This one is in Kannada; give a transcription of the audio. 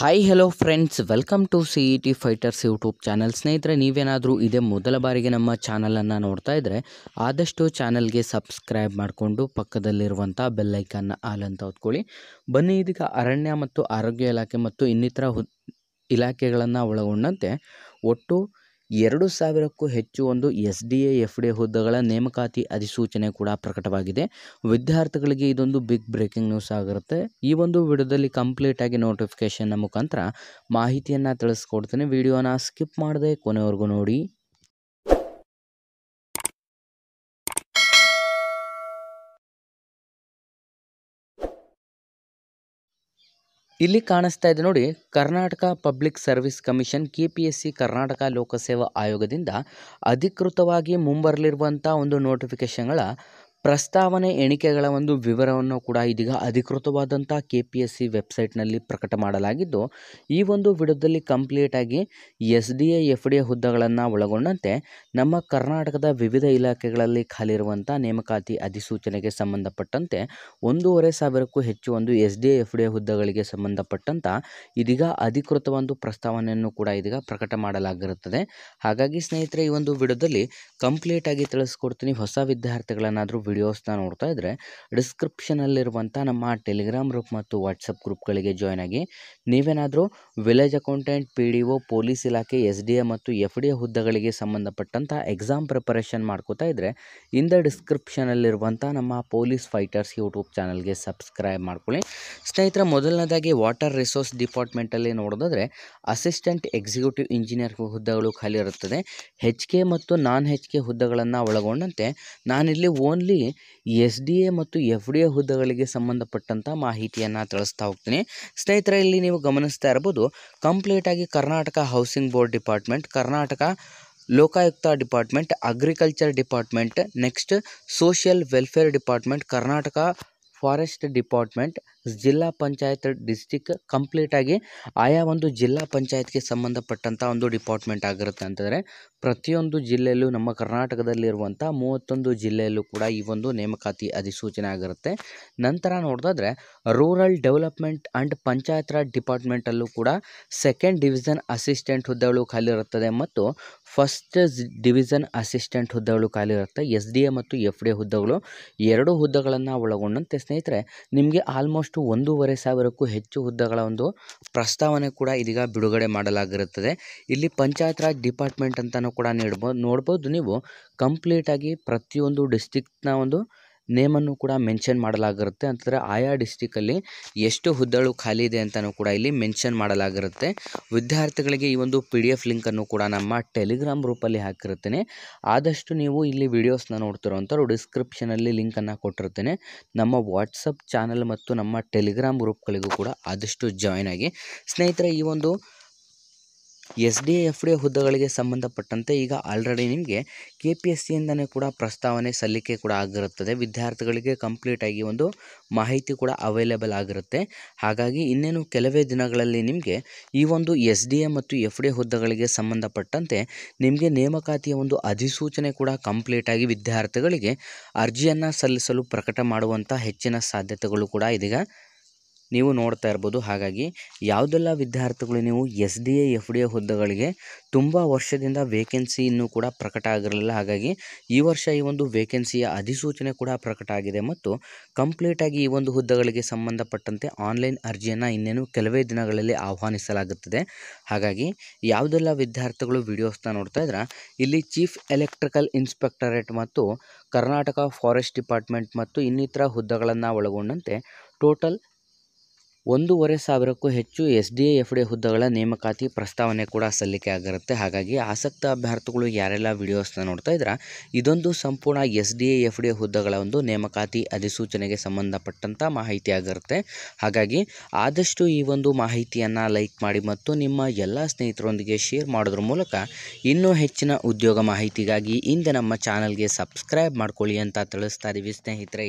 hi hello friends welcome to C E T fighters YouTube channel ಸ್ನೇಹಿತರೆ ನೀವೇನಾದರೂ ಇದೇ ಮೊದಲ ಬಾರಿಗೆ ನಮ್ಮ ಚಾನಲನ್ನು ನೋಡ್ತಾ ಇದ್ದರೆ ಆದಷ್ಟು ಚಾನಲ್ಗೆ ಸಬ್ಸ್ಕ್ರೈಬ್ ಮಾಡಿಕೊಂಡು ಪಕ್ಕದಲ್ಲಿರುವಂಥ ಬೆಲ್ಲೈಕನ್ನ ಆಲ್ ಅಂತ ಹೊತ್ಕೊಳ್ಳಿ ಬನ್ನಿ ಇದೀಗ ಅರಣ್ಯ ಮತ್ತು ಆರೋಗ್ಯ ಇಲಾಖೆ ಮತ್ತು ಇನ್ನಿತರ ಇಲಾಖೆಗಳನ್ನು ಒಳಗೊಂಡಂತೆ ಒಟ್ಟು ಎರಡು ಸಾವಿರಕ್ಕೂ ಹೆಚ್ಚು ಒಂದು S D A F D ಹುದ್ದೆಗಳ ನೇಮಕಾತಿ ಅಧಿಸೂಚನೆ ಕೂಡ ಪ್ರಕಟವಾಗಿದೆ ವಿದ್ಯಾರ್ಥಿಗಳಿಗೆ ಇದೊಂದು ಬಿಗ್ ಬ್ರೇಕಿಂಗ್ ನ್ಯೂಸ್ ಆಗಿರುತ್ತೆ ಈ ಒಂದು ವಿಡಿಯೋದಲ್ಲಿ ಕಂಪ್ಲೀಟಾಗಿ ನೋಟಿಫಿಕೇಷನ್ನ ಮುಖಾಂತರ ಮಾಹಿತಿಯನ್ನು ತಿಳಿಸ್ಕೊಡ್ತೀನಿ ವಿಡಿಯೋನ ಸ್ಕಿಪ್ ಮಾಡದೆ ಕೊನೆವರೆಗೂ ನೋಡಿ ಇಲ್ಲಿ ಕಾಣಿಸ್ತಾ ಇದೆ ನೋಡಿ Karnataka public service commission K P S C Karnataka ಲೋಕಸೇವಾ ಆಯೋಗದಿಂದ ಅಧಿಕೃತವಾಗಿ ಮುಂಬರಲಿರುವಂಥ ಒಂದು ನೋಟಿಫಿಕೇಷನ್ಗಳ ಪ್ರಸ್ತಾವನೆ ಎಣಿಕೆಗಳ ಒಂದು ವಿವರವನ್ನು ಕೂಡ ಇದೀಗ ಅಧಿಕೃತವಾದಂಥ ಕೆ ಪಿ ಎಸ್ ಸಿ ವೆಬ್ಸೈಟ್ನಲ್ಲಿ ಪ್ರಕಟ ಮಾಡಲಾಗಿದ್ದು ಈ ಒಂದು ವಿಡಿಯೋದಲ್ಲಿ ಕಂಪ್ಲೀಟಾಗಿ S D A F D A ಹುದ್ದೆಗಳನ್ನು ಒಳಗೊಂಡಂತೆ ನಮ್ಮ ಕರ್ನಾಟಕದ ವಿವಿಧ ಇಲಾಖೆಗಳಲ್ಲಿ ಖಾಲಿರುವಂಥ ನೇಮಕಾತಿ ಅಧಿಸೂಚನೆಗೆ ಸಂಬಂಧಪಟ್ಟಂತೆ ಒಂದೂವರೆ ಸಾವಿರಕ್ಕೂ ಹೆಚ್ಚು ಒಂದು S D A F D A ಹುದ್ದೆಗಳಿಗೆ ಸಂಬಂಧಪಟ್ಟಂಥ ಇದೀಗ ಅಧಿಕೃತ ಒಂದು ಪ್ರಸ್ತಾವನೆಯನ್ನು ಕೂಡ ಇದೀಗ ಪ್ರಕಟ ಮಾಡಲಾಗಿರುತ್ತದೆ ಹಾಗಾಗಿ ಸ್ನೇಹಿತರೆ ಈ ಒಂದು ವಿಡಿಯೋದಲ್ಲಿ ಕಂಪ್ಲೀಟಾಗಿ ತಿಳಿಸ್ಕೊಡ್ತೀನಿ ಹೊಸ ವಿದ್ಯಾರ್ಥಿಗಳನ್ನಾದರೂ ವಿಡಿಯೋಸ್ನ ನೋಡ್ತಾ ಇದ್ದರೆ ಡಿಸ್ಕ್ರಿಪ್ಷನಲ್ಲಿರುವಂಥ ನಮ್ಮ ಟೆಲಿಗ್ರಾಮ್ ಗ್ರೂಪ್ ಮತ್ತು ವಾಟ್ಸಪ್ ಗ್ರೂಪ್ಗಳಿಗೆ ಜಾಯ್ನ್ ಆಗಿ ನೀವೇನಾದರೂ village accountant P D O police ಇಲಾಖೆ ಎಸ್ ಡಿ ಎ ಮತ್ತು ಎಫ್ ಡಿ ಎ ಹುದ್ದೆಗಳಿಗೆ ಸಂಬಂಧಪಟ್ಟಂಥ ಎಕ್ಸಾಮ್ ಪ್ರಿಪರೇಷನ್ ಮಾಡ್ಕೋತಾ ಇದ್ದರೆ ಇಂದ ಡಿಸ್ಕ್ರಿಪ್ಷನಲ್ಲಿರುವಂಥ ನಮ್ಮ ಪೊಲೀಸ್ ಫೈಟರ್ಸ್ ಯೂಟ್ಯೂಬ್ ಚಾನಲ್ಗೆ ಸಬ್ಸ್ಕ್ರೈಬ್ ಮಾಡ್ಕೊಳ್ಳಿ ಸ್ನೇಹಿತರ ಮೊದಲನೇದಾಗಿ ವಾಟರ್ ರಿಸೋರ್ಸ್ ಡಿಪಾರ್ಟ್ಮೆಂಟಲ್ಲಿ ನೋಡೋದಾದ್ರೆ ಅಸಿಸ್ಟೆಂಟ್ ಎಕ್ಸಿಕ್ಯೂಟಿವ್ ಇಂಜಿನಿಯರ್ ಹುದ್ದೆಗಳು ಖಾಲಿ ಇರುತ್ತದೆ ಹೆಚ್ ಕೆ ಮತ್ತು ನಾನ್ ಹೆಚ್ ಕೆ ಹುದ್ದೆಗಳನ್ನು ಒಳಗೊಂಡಂತೆ ನಾನಿಲ್ಲಿ ಓನ್ಲಿ ಎಸ್ ಡಿ ಎ ಮತ್ತು ಎಫ್ ಡಿ ಎ ಹುದ್ದೆಗಳಿಗೆ ಸಂಬಂಧಪಟ್ಟಂಥ ಮಾಹಿತಿಯನ್ನು ತಿಳಿಸ್ತಾ ಹೋಗ್ತೀನಿ ಸ್ನೇಹಿತರೆ ಇಲ್ಲಿ ನೀವು ಗಮನಿಸ್ತಾ ಇರ್ಬೋದು ಕಂಪ್ಲೀಟಾಗಿ Karnataka housing board department Karnataka Lokayukta department agriculture department next social welfare department Karnataka forest department ಜಿಲ್ಲಾ ಪಂಚಾಯತ್ ಡಿಸ್ಟಿಕ್ ಕಂಪ್ಲೀಟಾಗಿ ಆಯಾ ಒಂದು ಜಿಲ್ಲಾ ಪಂಚಾಯತ್ಗೆ ಸಂಬಂಧಪಟ್ಟಂಥ ಒಂದು ಡಿಪಾರ್ಟ್ಮೆಂಟ್ ಆಗಿರುತ್ತೆ ಅಂತಂದರೆ ಪ್ರತಿಯೊಂದು ಜಿಲ್ಲೆಯಲ್ಲೂ ನಮ್ಮ ಕರ್ನಾಟಕದಲ್ಲಿರುವಂಥ ಮೂವತ್ತೊಂದು ಜಿಲ್ಲೆಯಲ್ಲೂ ಕೂಡ ಈ ಒಂದು ನೇಮಕಾತಿ ಅಧಿಸೂಚನೆ ಆಗಿರುತ್ತೆ ನಂತರ ನೋಡಿದ್ರೆ rural development and panchayat raj ಡಿಪಾರ್ಟ್ಮೆಂಟಲ್ಲೂ ಕೂಡ ಸೆಕೆಂಡ್ ಡಿವಿಷನ್ ಅಸಿಸ್ಟೆಂಟ್ ಹುದ್ದೆಗಳು ಖಾಲಿ ಇರುತ್ತದೆ ಮತ್ತು ಫಸ್ಟ್ ಡಿವಿಷನ್ ಅಸಿಸ್ಟೆಂಟ್ ಹುದ್ದೆಗಳು ಖಾಲಿ ಇರುತ್ತೆ ಎಸ್ ಡಿ ಎ ಮತ್ತು ಎಫ್ ಡಿ ಹುದ್ದೆಗಳು ಎರಡು ಹುದ್ದೆಗಳನ್ನು ಒಳಗೊಂಡಂತೆ ಸ್ನೇಹಿತರೆ ನಿಮಗೆ ಆಲ್ಮೋಸ್ಟು ಒಂದೂವರೆ ಸಾವಿರಕ್ಕೂ ಹೆಚ್ಚು ಹುದ್ದೆಗಳ ಒಂದು ಪ್ರಸ್ತಾವನೆ ಕೂಡ ಇದೀಗ ಬಿಡುಗಡೆ ಮಾಡಲಾಗಿರುತ್ತದೆ ಇಲ್ಲಿ ಪಂಚಾಯತ್ ರಾಜ್ ಡಿಪಾರ್ಟ್ಮೆಂಟ್ ಅಂತಲೂ ಕೂಡ ನೀಡ್ಬೋದು ನೋಡ್ಬೋದು ನೀವು ಕಂಪ್ಲೀಟಾಗಿ ಪ್ರತಿಯೊಂದು ಡಿಸ್ಟಿಕ್ನ ಒಂದು ನೇಮನ್ನು ಕೂಡ ಮೆನ್ಷನ್ ಮಾಡಲಾಗಿರುತ್ತೆ ಅಂತಂದರೆ ಆಯಾ ಡಿಸ್ಟಿಕಲ್ಲಿ ಎಷ್ಟು ಹುದ್ದಳು ಖಾಲಿ ಇದೆ ಅಂತಲೂ ಕೂಡ ಇಲ್ಲಿ ಮೆನ್ಷನ್ ಮಾಡಲಾಗಿರುತ್ತೆ ವಿದ್ಯಾರ್ಥಿಗಳಿಗೆ ಈ ಒಂದು ಪಿ ಡಿ ಎಫ್ ಲಿಂಕನ್ನು ಕೂಡ ನಮ್ಮ ಟೆಲಿಗ್ರಾಮ್ ಗ್ರೂಪಲ್ಲಿ ಹಾಕಿರ್ತೇನೆ ಆದಷ್ಟು ನೀವು ಇಲ್ಲಿ ವಿಡಿಯೋಸ್ನ ನೋಡ್ತಿರೋವಂಥವ್ರು ಡಿಸ್ಕ್ರಿಪ್ಷನಲ್ಲಿ ಲಿಂಕನ್ನು ಕೊಟ್ಟಿರ್ತೇನೆ ನಮ್ಮ ವಾಟ್ಸಪ್ ಚಾನಲ್ ಮತ್ತು ನಮ್ಮ ಟೆಲಿಗ್ರಾಮ್ ಗ್ರೂಪ್ಗಳಿಗೂ ಕೂಡ ಆದಷ್ಟು ಜಾಯ್ನ್ ಆಗಿ ಸ್ನೇಹಿತರೆ ಈ ಒಂದು ಎಸ್ ಡಿ ಎಫ್ ಡಿ ಹುದ್ದೆಗಳಿಗೆ ಸಂಬಂಧಪಟ್ಟಂತೆ ಈಗ ಆಲ್ರೆಡಿ ನಿಮಗೆ ಕೆ ಪಿ ಎಸ್ ಸಿಯಿಂದನೇ ಕೂಡ ಪ್ರಸ್ತಾವನೆ ಸಲ್ಲಿಕೆ ಕೂಡ ಆಗಿರುತ್ತದೆ ವಿದ್ಯಾರ್ಥಿಗಳಿಗೆ ಕಂಪ್ಲೀಟಾಗಿ ಒಂದು ಮಾಹಿತಿ ಕೂಡ ಅವೈಲೇಬಲ್ ಆಗಿರುತ್ತೆ ಹಾಗಾಗಿ ಇನ್ನೇನು ಕೆಲವೇ ದಿನಗಳಲ್ಲಿ ನಿಮಗೆ ಈ ಒಂದು ಎಸ್ ಡಿ ಎ ಮತ್ತು ಎಫ್ ಡಿ ಹುದ್ದೆಗಳಿಗೆ ಸಂಬಂಧಪಟ್ಟಂತೆ ನಿಮಗೆ ನೇಮಕಾತಿಯ ಒಂದು ಅಧಿಸೂಚನೆ ಕೂಡ ಕಂಪ್ಲೀಟಾಗಿ ವಿದ್ಯಾರ್ಥಿಗಳಿಗೆ ಅರ್ಜಿಯನ್ನು ಸಲ್ಲಿಸಲು ಪ್ರಕಟ ಮಾಡುವಂಥ ಹೆಚ್ಚಿನ ಸಾಧ್ಯತೆಗಳು ಕೂಡ ಇದೀಗ ನೀವು ನೋಡ್ತಾ ಇರ್ಬೋದು ಹಾಗಾಗಿ ಯಾವುದೆಲ್ಲ ವಿದ್ಯಾರ್ಥಿಗಳು ನೀವು S D A F D A ಹುದ್ದೆಗಳಿಗೆ ತುಂಬ ವರ್ಷದಿಂದ ವೇಕೆನ್ಸಿ ಇನ್ನೂ ಕೂಡ ಪ್ರಕಟ ಆಗಿರಲಿಲ್ಲ ಹಾಗಾಗಿ ಈ ವರ್ಷ ಈ ಒಂದು ವೇಕೆನ್ಸಿಯ ಅಧಿಸೂಚನೆ ಕೂಡ ಪ್ರಕಟ ಆಗಿದೆ ಮತ್ತು ಕಂಪ್ಲೀಟಾಗಿ ಈ ಒಂದು ಹುದ್ದೆಗಳಿಗೆ ಸಂಬಂಧಪಟ್ಟಂತೆ ಆನ್ಲೈನ್ ಅರ್ಜಿಯನ್ನು ಇನ್ನೇನು ಕೆಲವೇ ದಿನಗಳಲ್ಲಿ ಆಹ್ವಾನಿಸಲಾಗುತ್ತದೆ ಹಾಗಾಗಿ ಯಾವುದೆಲ್ಲ ವಿದ್ಯಾರ್ಥಿಗಳು ವಿಡಿಯೋಸ್ನ ನೋಡ್ತಾ ಇದ್ರೆ ಇಲ್ಲಿ ಚೀಫ್ ಎಲೆಕ್ಟ್ರಿಕಲ್ ಇನ್ಸ್ಪೆಕ್ಟರೇಟ್ ಮತ್ತು ಕರ್ನಾಟಕ ಫಾರೆಸ್ಟ್ ಡಿಪಾರ್ಟ್ಮೆಂಟ್ ಮತ್ತು ಇನ್ನಿತರ ಹುದ್ದೆಗಳನ್ನು ಒಳಗೊಂಡಂತೆ ಟೋಟಲ್ ಒಂದೂವರೆ ಸಾವಿರಕ್ಕೂ ಹೆಚ್ಚು ಎಸ್ ಡಿ ಎಫ್ ಡಿ ಹುದ್ದೆಗಳ ನೇಮಕಾತಿ ಪ್ರಸ್ತಾವನೆ ಕೂಡ ಸಲ್ಲಿಕೆ ಆಗಿರುತ್ತೆ ಹಾಗಾಗಿ ಆಸಕ್ತ ಅಭ್ಯರ್ಥಿಗಳು ಯಾರೆಲ್ಲ ವಿಡಿಯೋಸ್ನ ನೋಡ್ತಾ ಇದ್ದೀರಾ ಇದೊಂದು ಸಂಪೂರ್ಣ ಎಸ್ ಡಿ ಎಫ್ ಡಿ ಹುದ್ದೆಗಳ ಒಂದು ನೇಮಕಾತಿ ಅಧಿಸೂಚನೆಗೆ ಸಂಬಂಧಪಟ್ಟಂಥ ಮಾಹಿತಿ ಆಗಿರುತ್ತೆ ಹಾಗಾಗಿ ಆದಷ್ಟು ಈ ಒಂದು ಮಾಹಿತಿಯನ್ನು ಲೈಕ್ ಮಾಡಿ ಮತ್ತು ನಿಮ್ಮ ಎಲ್ಲ ಸ್ನೇಹಿತರೊಂದಿಗೆ ಶೇರ್ ಮಾಡೋದ್ರ ಮೂಲಕ ಇನ್ನೂ ಹೆಚ್ಚಿನ ಉದ್ಯೋಗ ಮಾಹಿತಿಗಾಗಿ ಇಂದು ನಮ್ಮ ಚಾನಲ್ಗೆ ಸಬ್ಸ್ಕ್ರೈಬ್ ಮಾಡ್ಕೊಳ್ಳಿ ಅಂತ ತಿಳಿಸ್ತಾ ಇದ್ದೀವಿ ಸ್ನೇಹಿತರೆ